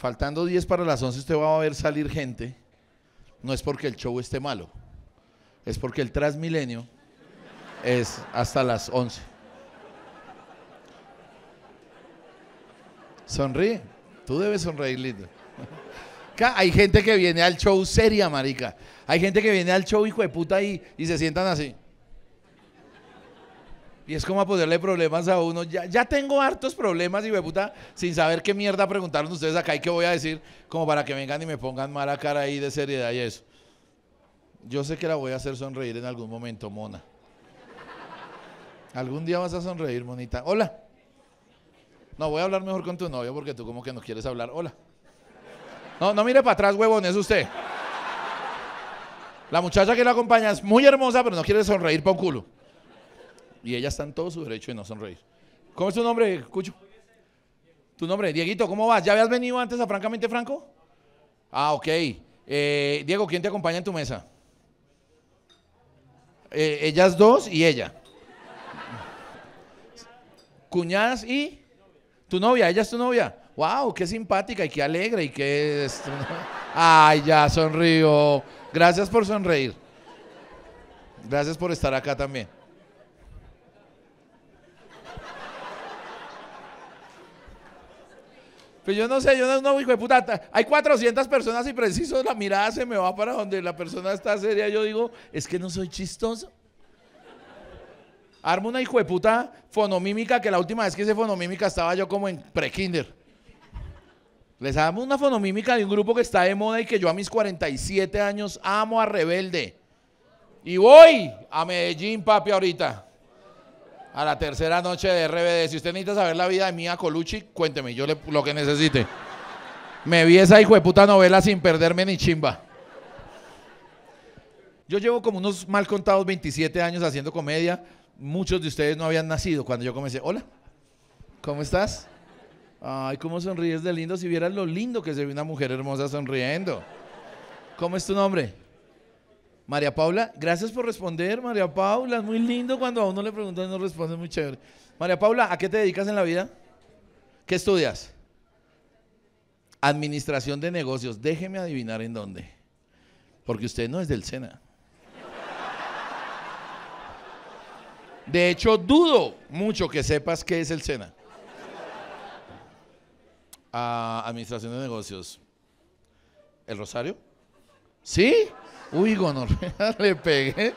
faltando 10 para las 11 usted va a ver salir gente, no es porque el show esté malo, es porque el Transmilenio es hasta las 11. Sonríe, tú debes sonreír, lindo. Hay gente que viene al show seria, marica. Hay gente que viene al show, hijo de puta, y, y se sientan así. Y es como a ponerle problemas a uno. Ya, tengo hartos problemas y puta, sin saber qué mierda preguntaron ustedes acá y qué voy a decir, como para que vengan y me pongan mala cara ahí de seriedad y eso. Yo sé que la voy a hacer sonreír en algún momento, mona. Algún día vas a sonreír, monita. Hola. No, voy a hablar mejor con tu novio porque tú como que no quieres hablar. Hola. No, no mire para atrás, huevón, es usted. La muchacha que la acompaña es muy hermosa, pero no quiere sonreír pa un culo y ella está en todo su derecho de no sonreír. ¿Cómo es tu nombre, Cucho? Tu nombre, Dieguito, ¿cómo vas? ¿Ya habías venido antes a Francamente Franco? Ah, ok. Eh, Diego, ¿quién te acompaña en tu mesa? Eh, ellas dos y ella. Cuñadas y tu novia, ella es tu novia. ¡Wow! ¡Qué simpática y qué alegre y qué... Es... ¡Ay, ya sonrió! Gracias por sonreír. Gracias por estar acá también. Pues yo no sé, yo no, hijo de puta, hay 400 personas y preciso la mirada se me va para donde la persona está seria. Yo digo, es que no soy chistoso. Armo una hijo de puta fonomímica que la última vez que hice fonomímica estaba yo como en prekinder. Les armo una fonomímica de un grupo que está de moda y que yo a mis 47 años amo a Rebelde. Y voy a Medellín, papi, ahorita a la tercera noche de RBD. Si usted necesita saber la vida de Mía Colucci, cuénteme, yo le, lo que necesite. Me vi esa hijo de puta novela sin perderme ni chimba. Yo llevo como unos mal contados 27 años haciendo comedia. Muchos de ustedes no habían nacido cuando yo comencé. Hola, ¿cómo estás? Ay, cómo sonríes de lindo. Si vieras lo lindo que se ve una mujer hermosa sonriendo. ¿Cómo es tu nombre? María Paula, gracias por responder, María Paula. Es muy lindo cuando a uno le preguntan y no responde, muy chévere. María Paula, ¿a qué te dedicas en la vida? ¿Qué estudias? Administración de negocios. Déjeme adivinar en dónde. Porque usted no es del SENA. De hecho, dudo mucho que sepas qué es el SENA. Ah, administración de negocios. ¿El Rosario? ¿Sí? Uy, gonorrea, le pegué.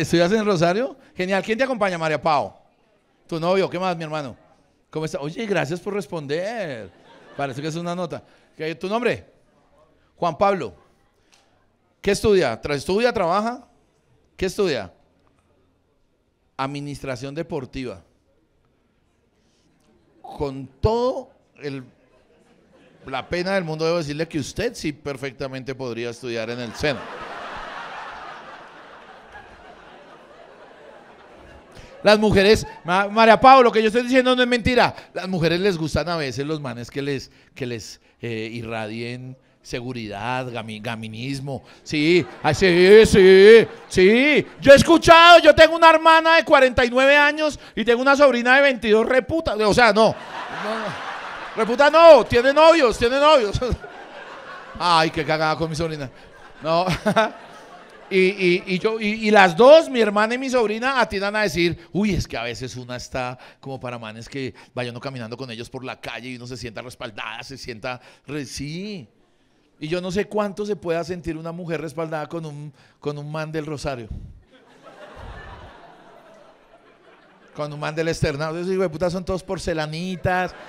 ¿Estudias en Rosario? Genial. ¿Quién te acompaña, María Pau? Tu novio, ¿qué más, mi hermano? ¿Cómo está? Oye, gracias por responder. Parece que es una nota. ¿Tu nombre? Juan Pablo. ¿Qué estudia? ¿Estudia, trabaja? ¿Qué estudia? Administración deportiva. Con todo el la pena del mundo debo decirle que usted sí perfectamente podría estudiar en el seno. Las mujeres, María Pablo, lo que yo estoy diciendo no es mentira. Las mujeres les gustan a veces los manes que les, que les eh, irradien seguridad, gaminismo. Sí, sí, sí, sí. Yo he escuchado, yo tengo una hermana de 49 años y tengo una sobrina de 22 reputa. O sea, no, no. Reputa no, tiene novios, tiene novios. Ay, qué cagada con mi sobrina. No. Y, yo, y, las dos, mi hermana y mi sobrina, atinan a decir, uy, es que a veces una está como para manes que vaya caminando con ellos por la calle y uno se sienta respaldada, se sienta, re, sí. Y yo no sé cuánto se pueda sentir una mujer respaldada con un, con un man del Rosario. Con un man del externado. Yo digo, puta, son todos porcelanitas.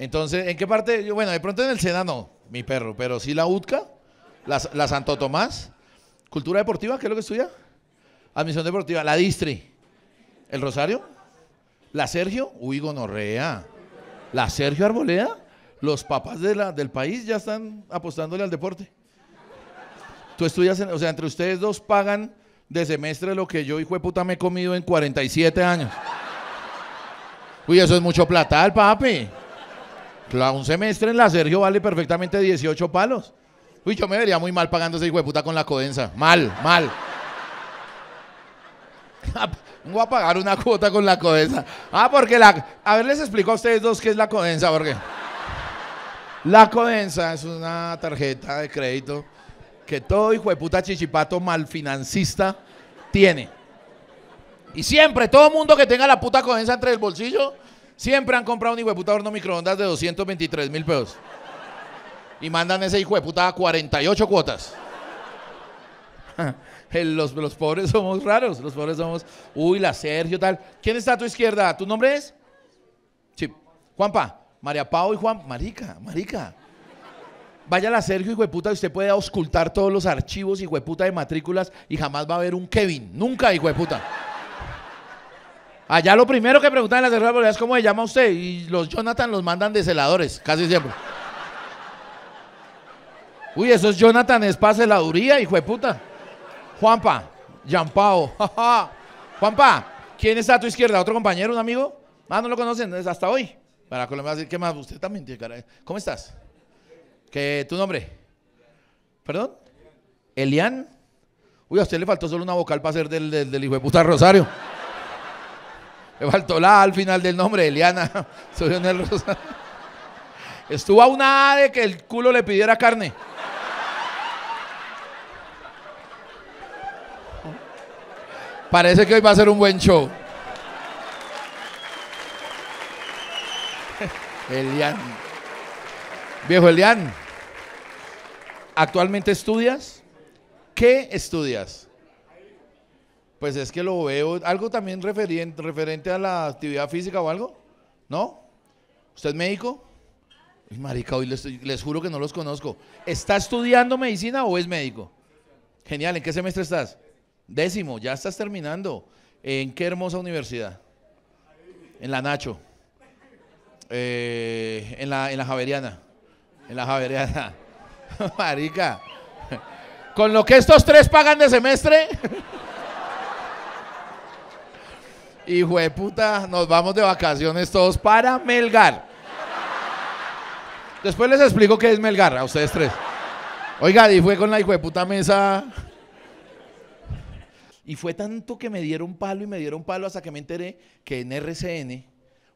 Entonces, ¿en qué parte? Yo, bueno, de pronto en el Sena no, mi perro, pero sí la UTCA, la, Santo Tomás, Cultura Deportiva, ¿qué es lo que estudia? Admisión Deportiva, la Distri, el Rosario, la Sergio, uy, gonorrea, la Sergio Arbolea? los papás de la, del país ya están apostándole al deporte. Tú estudias, en, o sea, entre ustedes dos pagan de semestre lo que yo, hijo de puta, me he comido en 47 años. Uy, eso es mucho platal, papi. Claro, un semestre en la Sergio vale perfectamente 18 palos. Uy, yo me vería muy mal pagando ese hijo de puta con la codensa. Mal, mal. Voy a pagar una cuota con la codensa. Ah, porque la. A ver, les explico a ustedes dos qué es la codensa, porque. La codensa es una tarjeta de crédito que todo hijo de puta chichipato malfinancista tiene. Y siempre, todo mundo que tenga la puta codensa entre el bolsillo Siempre han comprado un hijo de puta horno microondas de 223 mil pesos. Y mandan ese hijo de puta a 48 cuotas. Eh, los, los, pobres somos raros. Los pobres somos. Uy, la Sergio, tal. ¿Quién está a tu izquierda? ¿Tu nombre es? Sí. Juanpa. María Pau y Juan. Marica, marica. Vaya la Sergio, hijo de puta, y usted puede auscultar todos los archivos, hijo de puta, de matrículas y jamás va a haber un Kevin. Nunca, hijo de puta. Allá lo primero que preguntan en la tercera es cómo se llama usted. Y los Jonathan los mandan de celadores, casi siempre. Uy, ¿eso es Jonathan es para celaduría, hijo de puta. Juanpa, Jampao. Juanpa, ¿quién está a tu izquierda? ¿Otro compañero, un amigo? Ah, no lo conocen, es hasta hoy. Para Colombia, ¿qué más? Usted también tiene cara. ¿Cómo estás? ¿Qué, ¿Tu nombre? ¿Perdón? Elian. Uy, a usted le faltó solo una vocal para ser del, del, del hijo de puta Rosario. Le faltó la al final del nombre, Eliana. Soy el Rosa. Estuvo a una A de que el culo le pidiera carne. Parece que hoy va a ser un buen show. Elian. Viejo Elian, ¿actualmente estudias? ¿Qué estudias? Pues es que lo veo. ¿Algo también referente, referente a la actividad física o algo? ¿No? ¿Usted es médico? marica, hoy les, les juro que no los conozco. ¿Está estudiando medicina o es médico? Genial, ¿en qué semestre estás? Décimo, ya estás terminando. ¿En qué hermosa universidad? En la Nacho. Eh, en, la, en la Javeriana. En la Javeriana. Marica. Con lo que estos tres pagan de semestre. de puta, nos vamos de vacaciones todos para Melgar. Después les explico qué es Melgar a ustedes tres. Oiga, y fue con la hijo de puta mesa. Y fue tanto que me dieron palo y me dieron palo hasta que me enteré que en RCN,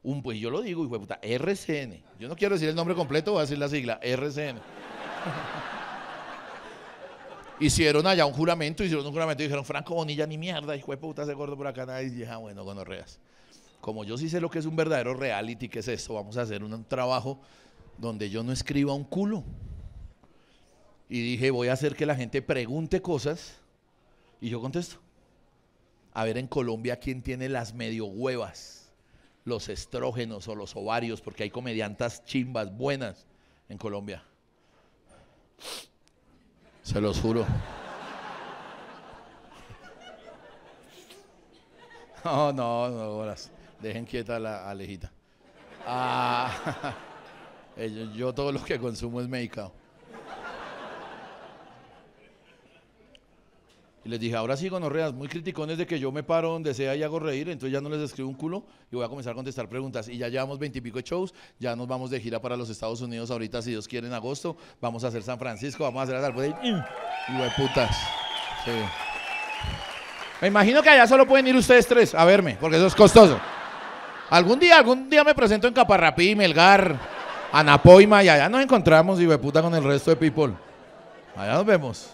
un, pues yo lo digo, hijo puta, RCN. Yo no quiero decir el nombre completo, voy a decir la sigla, RCN. Hicieron allá un juramento, hicieron un juramento y dijeron, Franco Bonilla, ni mierda, hijo de puta, ese gordo por acá, Y dije, ah, bueno, reas Como yo sí sé lo que es un verdadero reality, que es esto? Vamos a hacer un trabajo donde yo no escriba un culo. Y dije, voy a hacer que la gente pregunte cosas y yo contesto. A ver en Colombia quién tiene las medio huevas, los estrógenos o los ovarios, porque hay comediantas chimbas buenas en Colombia. Se los juro. No, no, no, horas. Dejen quieta la alejita. yo, ah, yo todo lo que consumo es medicado. Y les dije, ahora sí, gonorreas, muy criticones de que yo me paro donde sea y hago reír, entonces ya no les escribo un culo y voy a comenzar a contestar preguntas. Y ya llevamos veintipico shows, ya nos vamos de gira para los Estados Unidos ahorita, si Dios quiere, en agosto. Vamos a hacer San Francisco, vamos a hacer de... Y de Me imagino que allá solo pueden ir ustedes tres a verme, porque eso es costoso. Algún día, algún día me presento en Caparrapí, Melgar, Anapoima y allá nos encontramos y de puta con el resto de people. Allá nos vemos.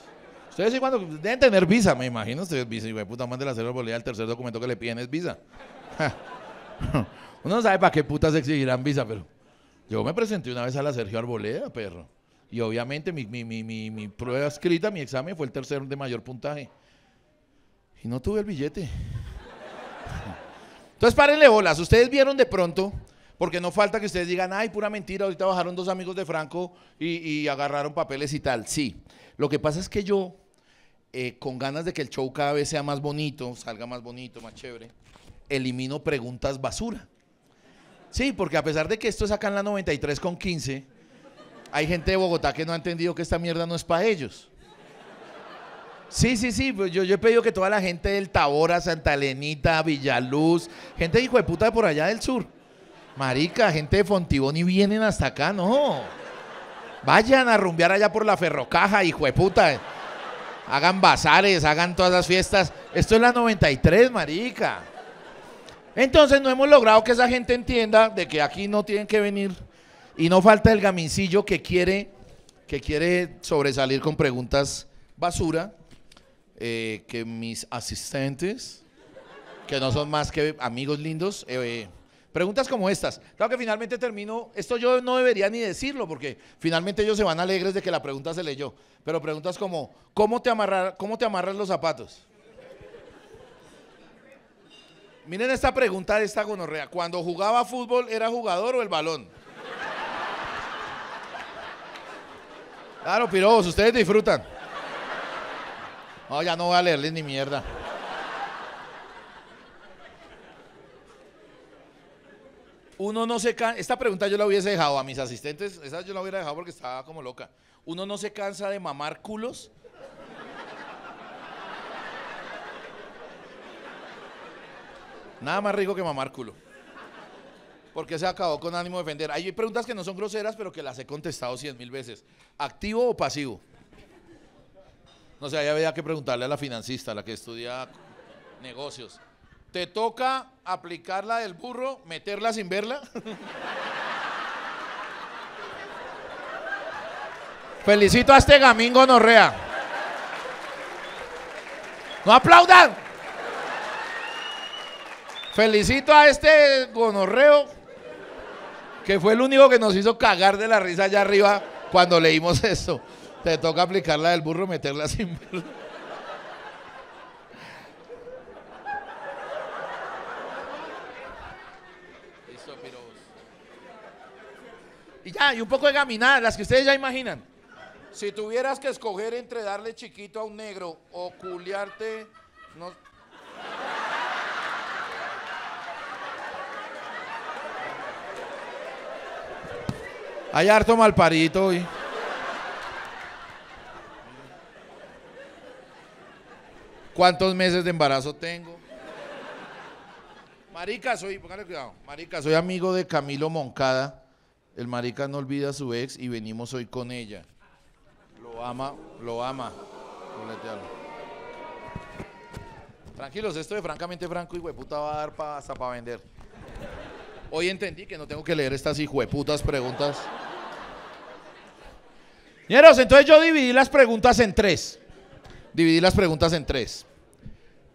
Entonces, cuando deben tener visa, me imagino ustedes visa, y puta más de la Arboleda, el tercer documento que le piden es visa. Uno no sabe para qué putas exigirán visa, pero yo me presenté una vez a la Sergio Arboleda, perro. Y obviamente mi, prueba escrita, mi examen fue el tercero de mayor puntaje. Y no tuve el billete. Entonces, párenle bolas. Ustedes vieron de pronto, porque no falta que ustedes digan, ay, pura mentira, ahorita bajaron dos amigos de Franco y, y agarraron papeles y tal. Sí. Lo que pasa es que yo eh, con ganas de que el show cada vez sea más bonito, salga más bonito, más chévere, elimino preguntas basura. Sí, porque a pesar de que esto es acá en la 93 con 15, hay gente de Bogotá que no ha entendido que esta mierda no es para ellos. Sí, sí, sí, pues yo, he pedido que toda la gente del Tabora, Santa Elenita, Villaluz, gente de hijo de puta de por allá del sur, marica, gente de Fontibón y vienen hasta acá, no. Vayan a rumbear allá por la ferrocaja, hijo de puta hagan bazares, hagan todas las fiestas. Esto es la 93, marica. Entonces no hemos logrado que esa gente entienda de que aquí no tienen que venir y no falta el gamincillo que quiere, que quiere sobresalir con preguntas basura, eh, que mis asistentes, que no son más que amigos lindos, eh, Preguntas como estas. Claro que finalmente termino, esto yo no debería ni decirlo porque finalmente ellos se van alegres de que la pregunta se leyó, pero preguntas como, ¿cómo te, amarrar, cómo te amarras los zapatos? Miren esta pregunta de esta gonorrea. Cuando jugaba fútbol, ¿era jugador o el balón? Claro, pirobos, ustedes disfrutan. No, ya no voy a leerles ni mierda. uno no se cansa, esta pregunta yo la hubiese dejado a mis asistentes, esa yo la hubiera dejado porque estaba como loca. ¿Uno no se cansa de mamar culos? Nada más rico que mamar culo. Porque se acabó con ánimo de defender. Hay preguntas que no son groseras, pero que las he contestado cien mil veces. ¿Activo o pasivo? No sé, ya había que preguntarle a la financista, la que estudia negocios te toca aplicar la del burro, meterla sin verla. Felicito a este gamín gonorrea. ¡No aplaudan! Felicito a este gonorreo que fue el único que nos hizo cagar de la risa allá arriba cuando leímos esto. Te toca aplicarla del burro, meterla sin verla. Y ya, y un poco de gaminada, las que ustedes ya imaginan. Si tuvieras que escoger entre darle chiquito a un negro o culiarte. No... Hay harto malparito hoy. ¿Cuántos meses de embarazo tengo? Marica, soy, póngale cuidado. Marica, soy amigo de Camilo Moncada el marica no olvida a su ex y venimos hoy con ella. Lo ama, lo ama. Tranquilos, esto de francamente franco y hueputa va a dar hasta para vender. Hoy entendí que no tengo que leer estas hijueputas preguntas. Mieros, entonces yo dividí las preguntas en tres. Dividí las preguntas en tres.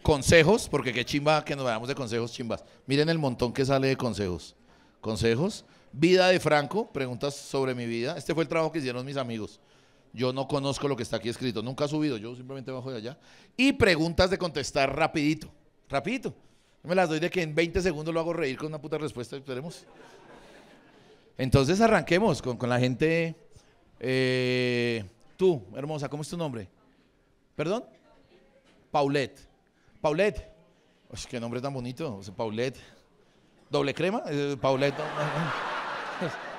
Consejos, porque qué chimba que nos vayamos de consejos chimbas. Miren el montón que sale de consejos. Consejos, Vida de Franco, preguntas sobre mi vida. Este fue el trabajo que hicieron mis amigos. Yo no conozco lo que está aquí escrito, nunca ha subido, yo simplemente bajo de allá. Y preguntas de contestar rapidito, rapidito. me las doy de que en 20 segundos lo hago reír con una puta respuesta, esperemos. Entonces arranquemos con, la gente. Eh, tú, hermosa, ¿cómo es tu nombre? ¿Perdón? Paulette. Paulette. qué nombre tan bonito, Paulette. ¿Doble crema? Eh, Paulette.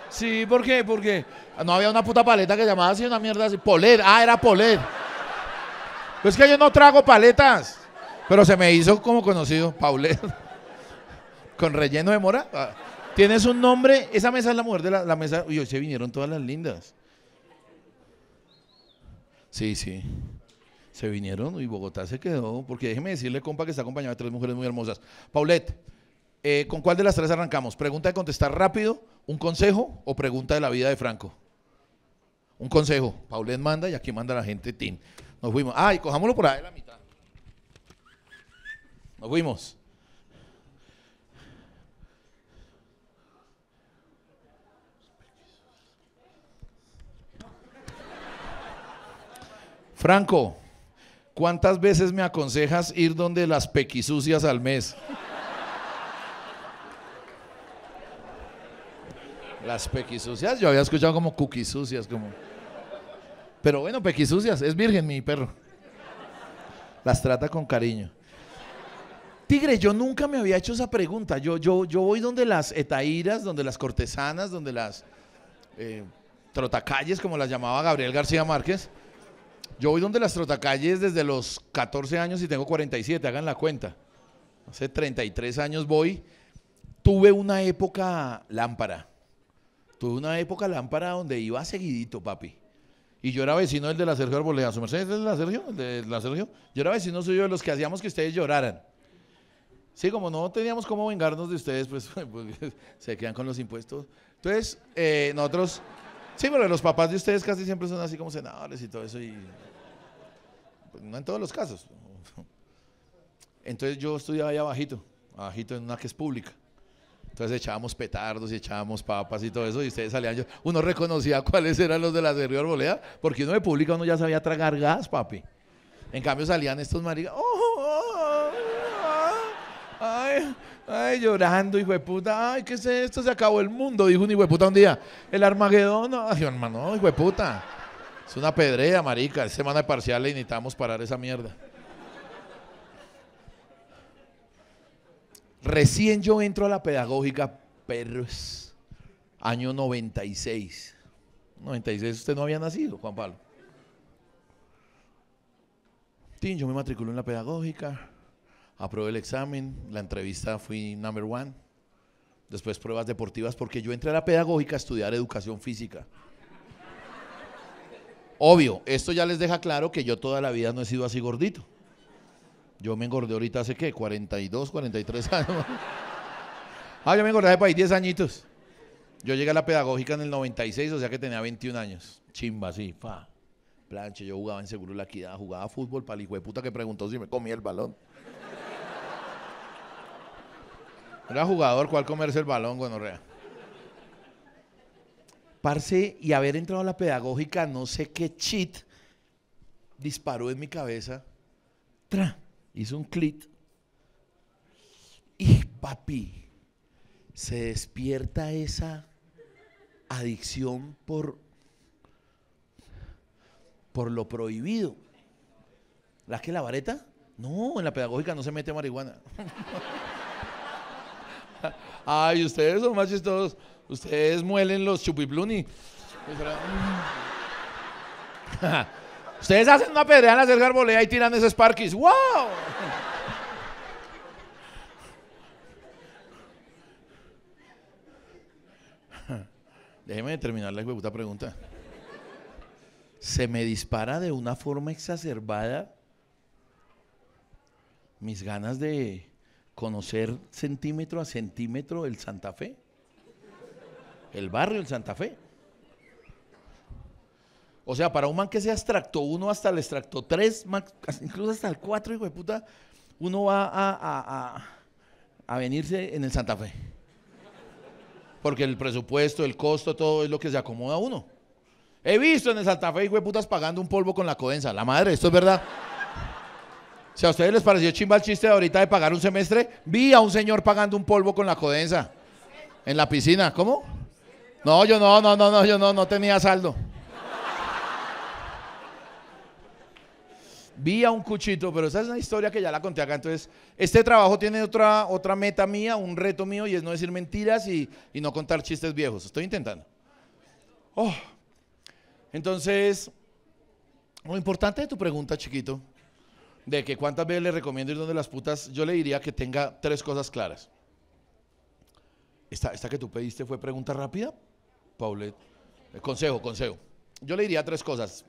Sí, ¿por qué? Porque no había una puta paleta que llamaba así, una mierda así. Poler, ah, era Polet. Pues es que yo no trago paletas, pero se me hizo como conocido, Paulet. Con relleno de mora. Ah, tienes un nombre, esa mesa es la mujer de la, mesa. Uy, hoy se vinieron todas las lindas. Sí, sí. Se vinieron y Bogotá se quedó, porque déjeme decirle, compa, que está acompañado de tres mujeres muy hermosas. Paulette, eh, ¿Con cuál de las tres arrancamos? ¿Pregunta de contestar rápido? ¿Un consejo o pregunta de la vida de Franco? Un consejo. Paulet manda y aquí manda la gente Tim. Nos fuimos. ¡Ay, ah, cojámoslo por ahí la mitad. Nos fuimos. Franco, ¿cuántas veces me aconsejas ir donde las pequisucias al mes? Las pequisucias, yo había escuchado como cuquisucias, como. Pero bueno, pequisucias, es virgen mi perro. Las trata con cariño. Tigre, yo nunca me había hecho esa pregunta. Yo, yo, yo voy donde las etairas, donde las cortesanas, donde las eh, trotacalles, como las llamaba Gabriel García Márquez. Yo voy donde las trotacalles desde los 14 años y tengo 47, hagan la cuenta. Hace 33 años voy. Tuve una época lámpara. Tuve una época lámpara donde iba seguidito, papi. Y yo era vecino del de la Sergio Arboleda. ¿Su merced es de la Sergio? ¿El de la Sergio? Yo era vecino suyo de los que hacíamos que ustedes lloraran. Sí, como no teníamos cómo vengarnos de ustedes, pues, pues se quedan con los impuestos. Entonces, eh, nosotros... Sí, pero los papás de ustedes casi siempre son así como senadores y todo eso. Y, pues, no en todos los casos. Entonces yo estudiaba ahí abajito, abajito en una que es pública. Entonces echábamos petardos y echábamos papas y todo eso, y ustedes salían. Yo, uno reconocía cuáles eran los de la Cerrío Arboleda, porque uno de pública uno ya sabía tragar gas, papi. En cambio salían estos maricas, oh, oh, oh, ay, ay, llorando, hijo de puta, ay, ¿qué es esto? Se acabó el mundo, dijo un hijo de puta un día. El Armagedón, ay, hermano, hijo de puta. Es una pedrea, marica. Es semana de parcial y necesitamos parar esa mierda. Recién yo entro a la pedagógica, perros, año 96. 96 usted no había nacido, Juan Pablo. Sí, yo me matriculé en la pedagógica, aprobé el examen, la entrevista fui number one, después pruebas deportivas, porque yo entré a la pedagógica a estudiar educación física. Obvio, esto ya les deja claro que yo toda la vida no he sido así gordito. Yo me engordé ahorita hace qué, 42, 43 años. ah, yo me engordé hace para ahí 10 añitos. Yo llegué a la pedagógica en el 96, o sea que tenía 21 años. Chimba, sí, fa. Planche, yo jugaba en Seguro La Equidad, jugaba fútbol para el hijo de puta que preguntó si me comía el balón. Era jugador, ¿cuál comerse el balón, gonorrea? Parce, y haber entrado a la pedagógica, no sé qué chit, disparó en mi cabeza. Tra, hizo un clic y papi, se despierta esa adicción por, por lo prohibido. ¿La que la vareta? No, en la pedagógica no se mete marihuana. Ay, ustedes son más chistosos. Ustedes muelen los chupipluni. Ustedes hacen una pedreana en la y tiran esos parkis. ¡Wow! Déjeme terminar la puta pregunta. Se me dispara de una forma exacerbada mis ganas de conocer centímetro a centímetro el Santa Fe. El barrio del Santa Fe. O sea, para un man que sea extracto uno hasta el extracto 3, incluso hasta el 4, hijo de puta, uno va a, venirse en el Santa Fe. Porque el presupuesto, el costo, todo es lo que se acomoda a uno. He visto en el Santa Fe, hijo de putas, pagando un polvo con la codensa. La madre, esto es verdad. Si a ustedes les pareció chimba el chiste de ahorita de pagar un semestre, vi a un señor pagando un polvo con la codensa en la piscina. ¿Cómo? No, yo no, no, no, no, yo no, no tenía saldo. vi a un cuchito, pero esa es una historia que ya la conté acá. Entonces, este trabajo tiene otra, otra meta mía, un reto mío, y es no decir mentiras y, no contar chistes viejos. Estoy intentando. Oh. Entonces, lo importante de tu pregunta, chiquito, de que cuántas veces le recomiendo ir donde las putas, yo le diría que tenga tres cosas claras. Esta, esta que tú pediste fue pregunta rápida, Paulette. Eh, consejo, consejo. Yo le diría tres cosas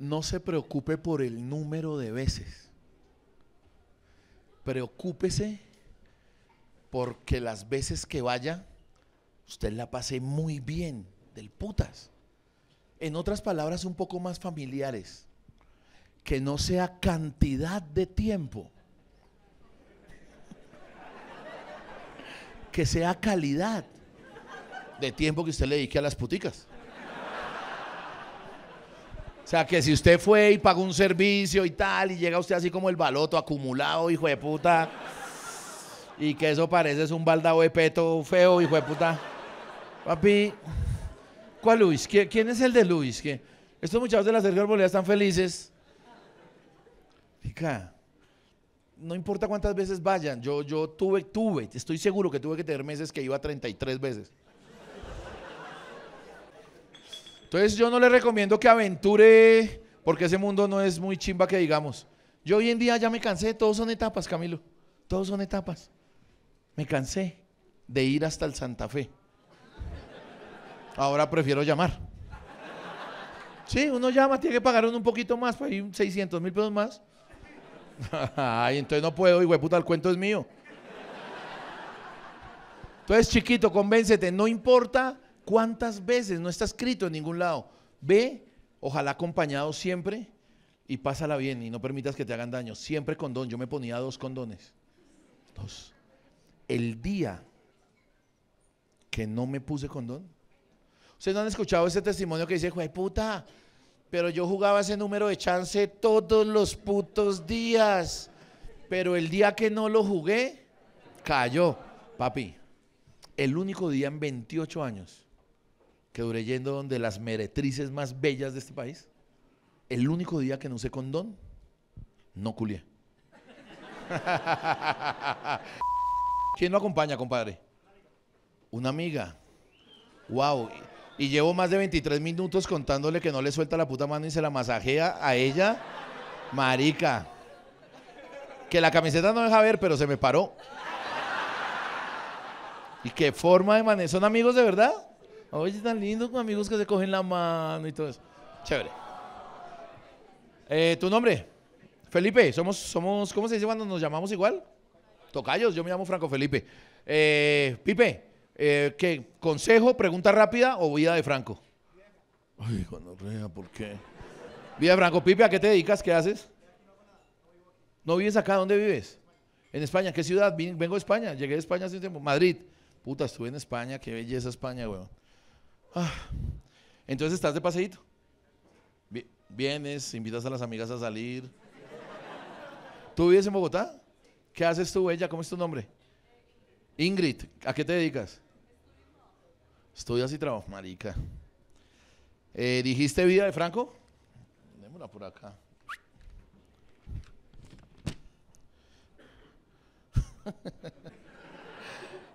no se preocupe por el número de veces. Preocúpese porque las veces que vaya, usted la pase muy bien del putas. En otras palabras, un poco más familiares. Que no sea cantidad de tiempo. Que sea calidad de tiempo que usted le dedique a las puticas. O sea, que si usted fue y pagó un servicio y tal, y llega usted así como el baloto acumulado, hijo de puta, y que eso parece es un baldado de peto feo, hijo de puta. Papi, ¿cuál Luis? ¿Quién es el de Luis? Estos muchachos de la Sergio Arboleda están felices. Fica, no importa cuántas veces vayan, yo, yo tuve, tuve, estoy seguro que tuve que tener meses que iba 33 veces. Entonces yo no le recomiendo que aventure, porque ese mundo no es muy chimba que digamos. Yo hoy en día ya me cansé, todos son etapas, Camilo. Todos son etapas. Me cansé de ir hasta el Santa Fe. Ahora prefiero llamar. Sí, uno llama, tiene que pagar uno un poquito más, pues hay 600 mil pesos más. Ay, entonces no puedo, hijo puta, el cuento es mío. Entonces, chiquito, convéncete, no importa ¿Cuántas veces no está escrito en ningún lado? Ve, ojalá acompañado siempre y pásala bien y no permitas que te hagan daño. Siempre condón. Yo me ponía dos condones. Dos. El día que no me puse condón. Ustedes no han escuchado ese testimonio que dice, ¡Jue puta, pero yo jugaba ese número de chance todos los putos días. Pero el día que no lo jugué, cayó. Papi, el único día en 28 años que duré yendo donde las meretrices más bellas de este país, el único día que no usé condón, no culié. ¿Quién lo acompaña, compadre? Una amiga. Wow. Y llevo más de 23 minutos contándole que no le suelta la puta mano y se la masajea a ella. Marica. Que la camiseta no deja ver, pero se me paró. Y qué forma de manejar. ¿Son amigos de verdad? Oye, tan lindo con amigos que se cogen la mano y todo eso. Chévere. Eh, ¿Tu nombre? Felipe, somos, somos, ¿cómo se dice cuando nos llamamos igual? Tocayos, yo me llamo Franco Felipe. Eh, Pipe, eh, ¿qué? ¿Consejo, pregunta rápida o vida de Franco? Ay, cuando rea, ¿por qué? Vida de Franco. Pipe, ¿a qué te dedicas? ¿Qué haces? ¿No vives acá? ¿Dónde vives? En España, ¿qué ciudad? Vengo de España, llegué de España hace un tiempo. Madrid. Puta, estuve en España, qué belleza España, weón. Ah, entonces estás de paseíto. Vienes, invitas a las amigas a salir. ¿Tú vives en Bogotá? ¿Qué haces tú, ella? ¿Cómo es tu nombre? Ingrid, ¿a qué te dedicas? Estudias y trabajo, marica. Eh, ¿Dijiste vida de Franco? Démosla por acá.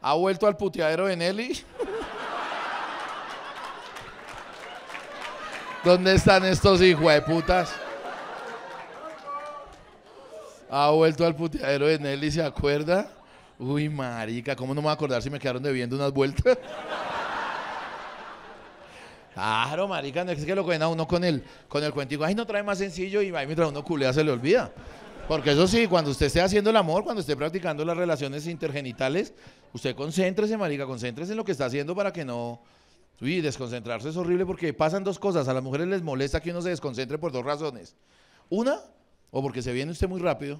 ¿Ha vuelto al puteadero de Nelly? ¿Dónde están estos hijos de putas? Ha vuelto al puteadero de Nelly, ¿se acuerda? Uy, marica, ¿cómo no me voy a acordar si me quedaron debiendo unas vueltas? Claro, marica, no es que lo cogen uno con el, con el cuentico. Ay, no trae más sencillo y ahí mientras uno culea se le olvida. Porque eso sí, cuando usted esté haciendo el amor, cuando esté practicando las relaciones intergenitales, usted concéntrese, marica, concéntrese en lo que está haciendo para que no Sí, desconcentrarse es horrible porque pasan dos cosas. A las mujeres les molesta que uno se desconcentre por dos razones. Una, o porque se viene usted muy rápido.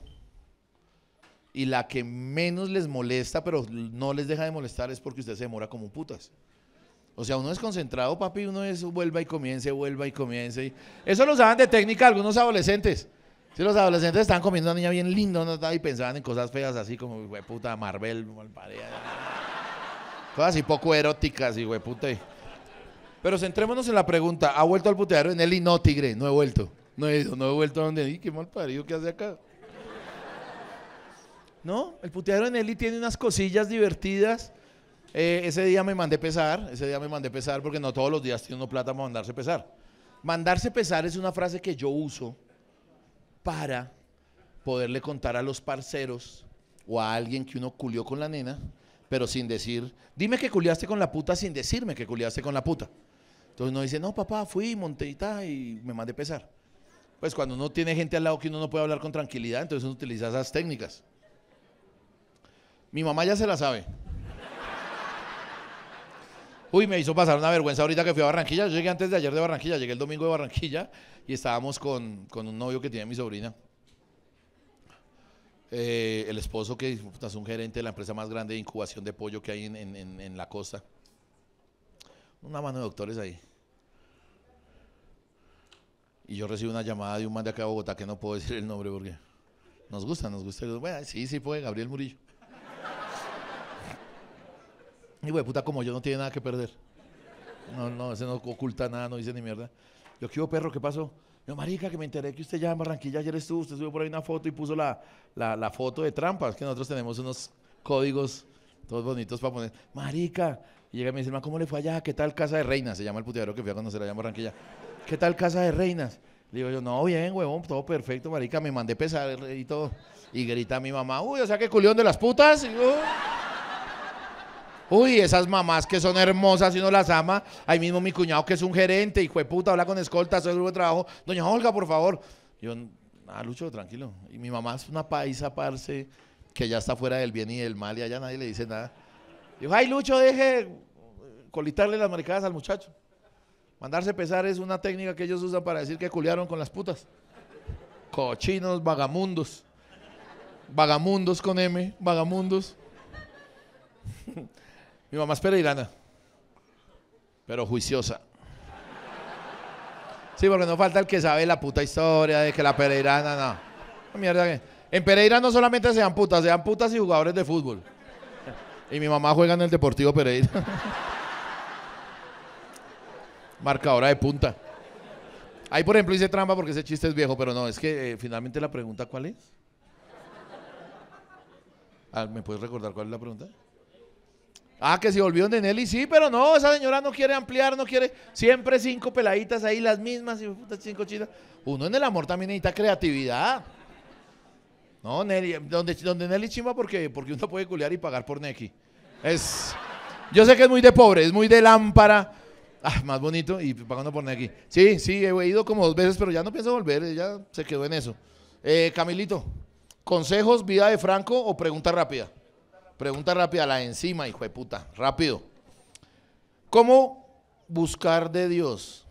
Y la que menos les molesta, pero no les deja de molestar, es porque usted se demora como putas. O sea, uno es concentrado, papi, uno es vuelva y comience, vuelva y comience. Eso lo saben de técnica algunos adolescentes. Si los adolescentes estaban comiendo a una niña bien linda ¿no? y pensaban en cosas feas así como, güey, puta, Marvel, cosas así poco eróticas y, güey, puta. Pero centrémonos en la pregunta. ¿Ha vuelto al puteadero en Eli? No, tigre, no he vuelto. No he ido, no he vuelto a donde. ¡Y qué mal parido que hace acá! ¿No? El puteadero en Eli tiene unas cosillas divertidas. Eh, ese día me mandé pesar, ese día me mandé pesar porque no todos los días tiene uno plata para mandarse pesar. Mandarse pesar es una frase que yo uso para poderle contar a los parceros o a alguien que uno culió con la nena, pero sin decir, dime que culiaste con la puta sin decirme que culiaste con la puta. Entonces uno dice, no, papá, fui, monté y, y me mandé pesar. Pues cuando uno tiene gente al lado que uno no puede hablar con tranquilidad, entonces uno utiliza esas técnicas. Mi mamá ya se la sabe. Uy, me hizo pasar una vergüenza ahorita que fui a Barranquilla. Yo llegué antes de ayer de Barranquilla, llegué el domingo de Barranquilla y estábamos con, un novio que tiene mi sobrina. Eh, el esposo que es un gerente de la empresa más grande de incubación de pollo que hay en, en la costa una mano de doctores ahí. Y yo recibo una llamada de un man de acá de Bogotá que no puedo decir el nombre porque nos gusta, nos gusta. bueno, sí, sí puede, Gabriel Murillo. Y güey, puta, como yo no tiene nada que perder. No, no, ese no oculta nada, no dice ni mierda. Yo, ¿qué hubo, perro? ¿Qué pasó? Yo, marica, que me enteré que usted ya en Barranquilla ayer estuvo, usted subió por ahí una foto y puso la, la foto de trampas, que nosotros tenemos unos códigos todos bonitos para poner. Marica, y llega y me dice, ¿cómo le fue allá? ¿Qué tal Casa de Reinas? Se llama el puteadero que fui a conocer allá en Barranquilla. ¿Qué tal Casa de Reinas? Le digo yo, no, bien, huevón, todo perfecto, marica, me mandé pesar y todo. Y grita mi mamá, uy, o sea ¿qué culión de las putas. Uy, esas mamás que son hermosas y no las ama. Ahí mismo mi cuñado que es un gerente, hijo de puta, habla con escoltas, soy grupo de trabajo. Doña Olga, por favor. yo, ah, Lucho, tranquilo. Y mi mamá es una paisa, parce, que ya está fuera del bien y del mal y allá nadie le dice nada. Digo, ay, Lucho, deje, colitarle las maricadas al muchacho. Mandarse pesar es una técnica que ellos usan para decir que culiaron con las putas. Cochinos, vagamundos. Vagamundos con M, vagamundos. Mi mamá es pereirana, pero juiciosa. Sí, porque no falta el que sabe la puta historia de que la pereirana, no. Mierda que... En Pereira no solamente sean putas, sean putas y jugadores de fútbol. Y mi mamá juega en el Deportivo Pereira. marcadora de punta. Ahí, por ejemplo, hice trampa porque ese chiste es viejo, pero no, es que eh, finalmente la pregunta, ¿cuál es? Ah, ¿Me puedes recordar cuál es la pregunta? Ah, que se volvió donde Nelly, sí, pero no, esa señora no quiere ampliar, no quiere. Siempre cinco peladitas ahí, las mismas, cinco chidas. Uno en el amor también necesita creatividad. No, Nelly, donde, donde Nelly chimba porque, porque uno puede culiar y pagar por Neki. Es, yo sé que es muy de pobre, es muy de lámpara, Ah, más bonito y para por poner aquí. Sí, sí, he ido como dos veces, pero ya no pienso volver, ya se quedó en eso. Eh, Camilito, consejos, vida de Franco o pregunta rápida. Pregunta rápida, la encima, hijo de puta, rápido. ¿Cómo buscar de Dios?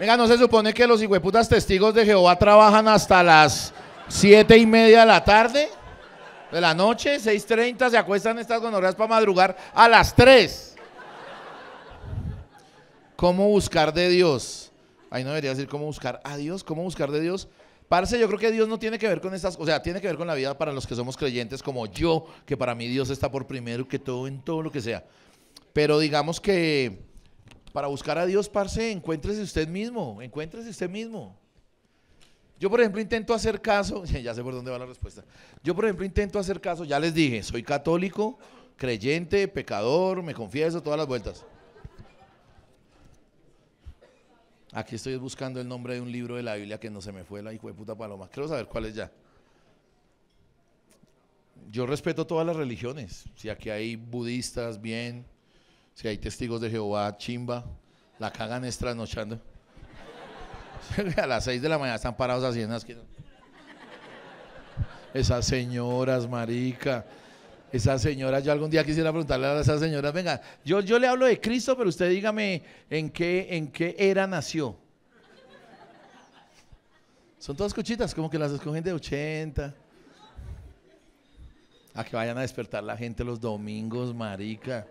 Venga, no se supone que los putas testigos de Jehová trabajan hasta las siete y media de la tarde. De la noche, 6.30, se acuestan estas gonorreas para madrugar a las 3. ¿Cómo buscar de Dios? Ahí no debería decir cómo buscar a Dios, cómo buscar de Dios. Parce, yo creo que Dios no tiene que ver con estas, o sea, tiene que ver con la vida para los que somos creyentes como yo, que para mí Dios está por primero que todo en todo lo que sea. Pero digamos que para buscar a Dios, parce, encuéntrese usted mismo, encuéntrese usted mismo. Yo, por ejemplo, intento hacer caso, ya sé por dónde va la respuesta. Yo, por ejemplo, intento hacer caso, ya les dije, soy católico, creyente, pecador, me confieso, todas las vueltas. Aquí estoy buscando el nombre de un libro de la Biblia que no se me fue la hijo de puta paloma. Quiero saber cuál es ya. Yo respeto todas las religiones. Si aquí hay budistas, bien. Si hay testigos de Jehová, chimba. La cagan estranochando. a las 6 de la mañana están parados así en Esas señoras, marica. Esas señoras, yo algún día quisiera preguntarle a esas señoras, venga, yo, yo le hablo de Cristo, pero usted dígame en qué, en qué era nació. Son todas cuchitas, como que las escogen de 80. A que vayan a despertar la gente los domingos, marica.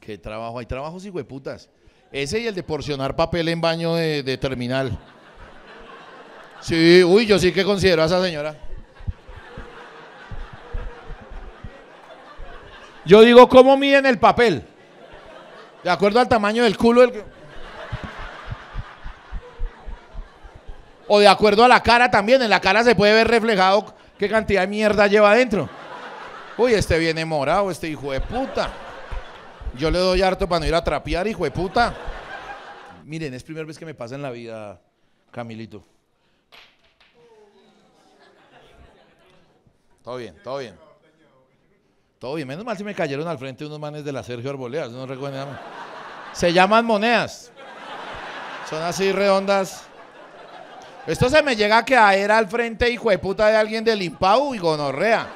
Qué trabajo. Hay trabajos y hueputas. Ese y el de porcionar papel en baño de, terminal. Sí, uy, yo sí que considero a esa señora. Yo digo, ¿cómo miden el papel? De acuerdo al tamaño del culo O de acuerdo a la cara también. En la cara se puede ver reflejado qué cantidad de mierda lleva adentro. Uy, este viene morado, este hijo de puta. Yo le doy harto para no ir a trapear, hijo de puta. Miren, es primera vez que me pasa en la vida, Camilito. Todo bien, todo bien. Todo bien, menos mal si me cayeron al frente unos manes de la Sergio Arboleda, no recuerdo Se llaman monedas. Son así redondas. Esto se me llega a era al frente, hijo de puta, de alguien del Impau y gonorrea.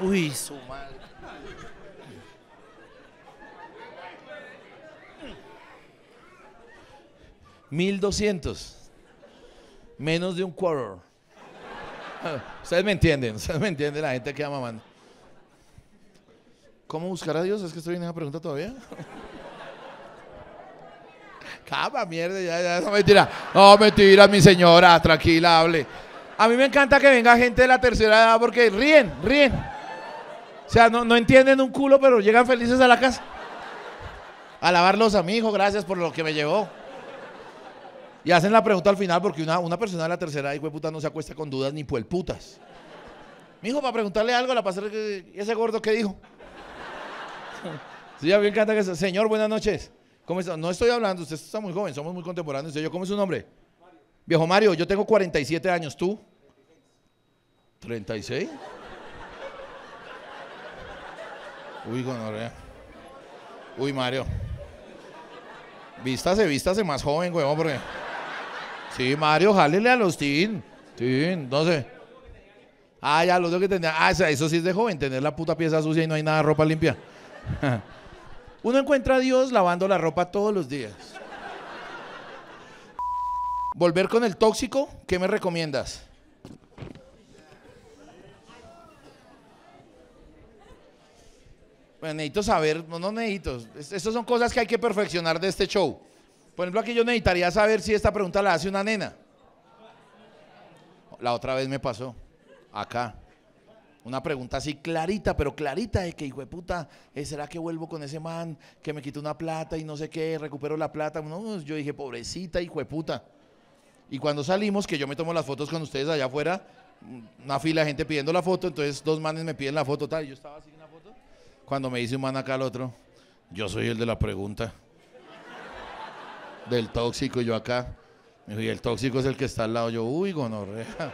Uy, su madre. 1200. Menos de un cuarto. Ustedes me entienden, ustedes me entienden, la gente que ama mamando. ¿Cómo buscar a Dios? Es que estoy en esa pregunta todavía. Capa, mierda, ya, ya, mentira. No, mentira, mi señora, tranquila, hable. A mí me encanta que venga gente de la tercera edad porque ríen, ríen. O sea, no, entienden un culo, pero llegan felices a la casa. Alabarlos A mi hijo gracias por lo que me llevó. Y hacen la pregunta al final porque una, una persona de la tercera y no se acuesta con dudas ni puelputas. Mi hijo, para preguntarle algo, a la pasar que ese gordo que dijo. Sí, encanta que Señor, buenas noches. ¿Cómo está? No estoy hablando, usted está muy joven, somos muy contemporáneos. Yo, ¿cómo es su nombre? Viejo Mario, yo tengo 47 años, ¿tú? 36. Uy, gonorrea. Uy, Mario. Vístase, vístase más joven, huevón, porque... Sí, Mario, jálele a los Tin. Tin, no sé. Ah, ya, los dos que tenían. Ah, eso sí es de joven, tener la puta pieza sucia y no hay nada de ropa limpia. Uno encuentra a Dios lavando la ropa todos los días. Volver con el tóxico, ¿qué me recomiendas? Bueno, necesito saber, no, no necesito. Estas son cosas que hay que perfeccionar de este show. Por ejemplo, aquí yo necesitaría saber si esta pregunta la hace una nena. La otra vez me pasó, acá. Una pregunta así clarita, pero clarita, de que hijo de puta, ¿eh, ¿será que vuelvo con ese man que me quitó una plata y no sé qué, recupero la plata? yo dije, pobrecita, hijo de puta. Y cuando salimos, que yo me tomo las fotos con ustedes allá afuera, una fila de gente pidiendo la foto, entonces dos manes me piden la foto, tal, y yo estaba así en la foto. Cuando me dice un man acá al otro, yo soy el de la pregunta del tóxico, y yo acá. Y el tóxico es el que está al lado. Yo, uy, gonorrea.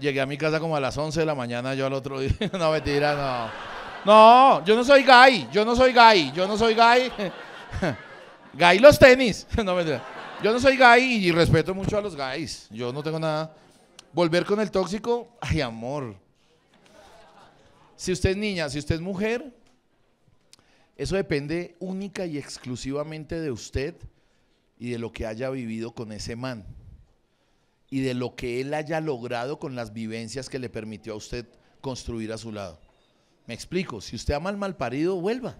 Llegué a mi casa como a las 11 de la mañana, yo al otro día. no, mentira, no. No, yo no soy gay, yo no soy gay, yo no soy gay. gay los tenis. no, mentira. Yo no soy gay y respeto mucho a los gays. Yo no tengo nada. Volver con el tóxico, ay, amor. Si usted es niña, si usted es mujer, eso depende única y exclusivamente de usted y de lo que haya vivido con ese man y de lo que él haya logrado con las vivencias que le permitió a usted construir a su lado. Me explico, si usted ama al malparido, vuelva.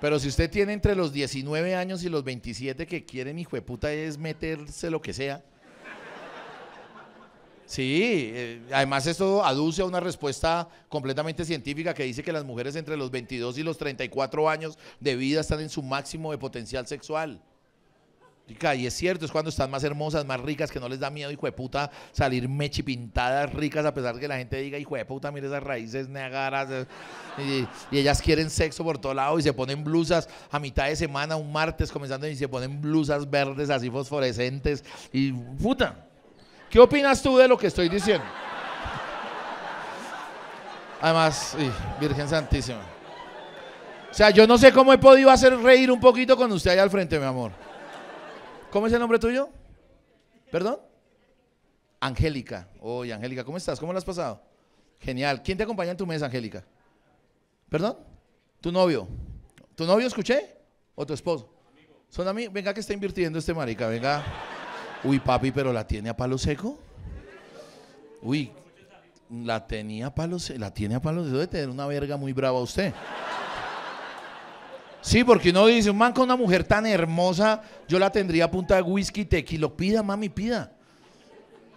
Pero si usted tiene entre los 19 años y los 27 que quiere, hijo de puta, es meterse lo que sea, Sí, eh, además esto aduce a una respuesta completamente científica que dice que las mujeres entre los 22 y los 34 años de vida están en su máximo de potencial sexual. Y es cierto, es cuando están más hermosas, más ricas, que no les da miedo, hijo de puta, salir mechipintadas, ricas, a pesar de que la gente diga, hijo de puta, mire esas raíces negras. Eh". Y, y, ellas quieren sexo por todo lado y se ponen blusas a mitad de semana, un martes comenzando, y se ponen blusas verdes así fosforescentes. Y puta, ¿Qué opinas tú de lo que estoy diciendo? Además, Virgen Santísima. O sea, yo no sé cómo he podido hacer reír un poquito con usted allá al frente, mi amor. ¿Cómo es el nombre tuyo? ¿Perdón? Angélica. Oye, Angélica, ¿cómo estás? ¿Cómo lo has pasado? Genial. ¿Quién te acompaña en tu mes, Angélica? ¿Perdón? Tu novio. ¿Tu novio escuché? ¿O tu esposo? Son mí Venga que está invirtiendo este marica, venga. Uy, papi, pero la tiene a palo seco. Uy, la tenía a palo seco. La tiene a palo seco. Debe tener una verga muy brava usted. Sí, porque uno dice, un man con una mujer tan hermosa, yo la tendría a punta de whisky, tequila. Pida, mami, pida.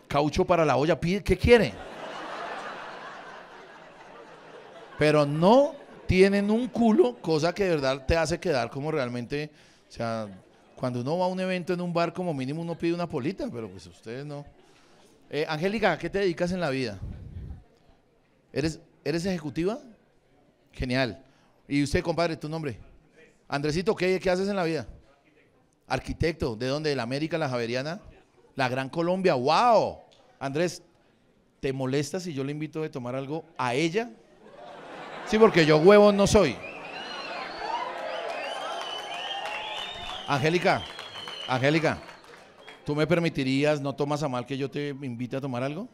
Caucho para la olla, pide, ¿qué quiere? Pero no tienen un culo, cosa que de verdad te hace quedar como realmente, o sea, cuando uno va a un evento en un bar, como mínimo uno pide una polita, pero pues ustedes no. Eh, Angélica, ¿a qué te dedicas en la vida? ¿Eres, ¿Eres ejecutiva? Genial. ¿Y usted, compadre, tu nombre? Andresito, ¿qué, qué haces en la vida? Arquitecto. ¿De dónde? ¿De la América, la Javeriana? La Gran Colombia. ¡Wow! Andrés, ¿te molesta si yo le invito a tomar algo a ella? Sí, porque yo huevo no soy. Angélica, Angélica, ¿tú me permitirías, no tomas a mal que yo te invite a tomar algo?